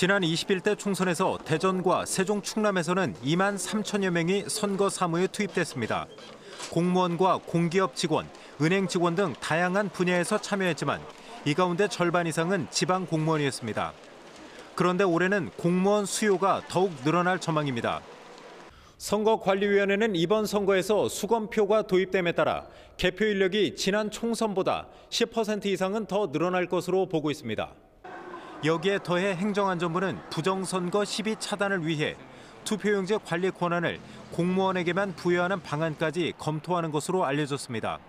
지난 21대 총선에서 대전과 세종 충남에서는 2만 3천여 명이 선거 사무에 투입됐습니다. 공무원과 공기업 직원, 은행 직원 등 다양한 분야에서 참여했지만 이 가운데 절반 이상은 지방 공무원이었습니다. 그런데 올해는 공무원 수요가 더욱 늘어날 전망입니다. 선거관리위원회는 이번 선거에서 수검표가 도입됨에 따라 개표 인력이 지난 총선보다 10% 이상은 더 늘어날 것으로 보고 있습니다. 여기에 더해 행정안전부는 부정선거 시비 차단을 위해 투표용지 관리 권한을 공무원에게만 부여하는 방안까지 검토하는 것으로 알려졌습니다.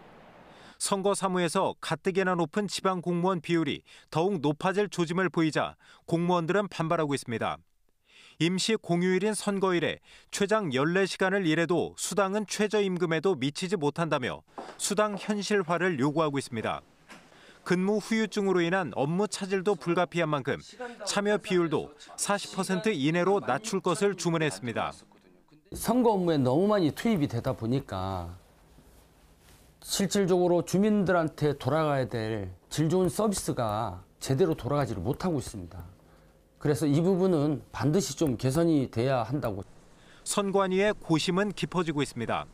선거 사무에서 가뜩이나 높은 지방 공무원 비율이 더욱 높아질 조짐을 보이자 공무원들은 반발하고 있습니다. 임시 공휴일인 선거일에 최장 14시간을 일해도 수당은 최저임금에도 미치지 못한다며 수당 현실화를 요구하고 있습니다. 근무 후유증으로 인한 업무 차질도 불가피한 만큼 참여 비율도 40% 이내로 낮출 것을 주문했습니다. 선거 업무에 너무 많이 투입이 되다 보니까 실질적으로 주민들한테 돌아가야 될 질 좋은 서비스가 제대로 돌아가지를 못하고 있습니다. 그래서 이 부분은 반드시 좀 개선이 돼야 한다고. 선관위의 고심은 깊어지고 있습니다.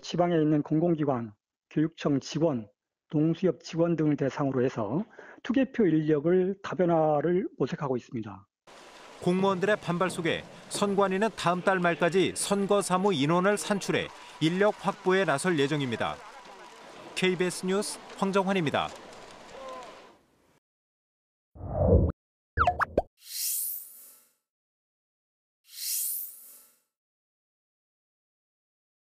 지방에 있는 공공기관, 교육청 직원, 농수협 직원 등을 대상으로 해서 투개표 인력을 다변화를 모색하고 있습니다. 공무원들의 반발 속에 선관위는 다음 달 말까지 선거 사무 인원을 산출해 인력 확보에 나설 예정입니다. KBS 뉴스 황정환입니다.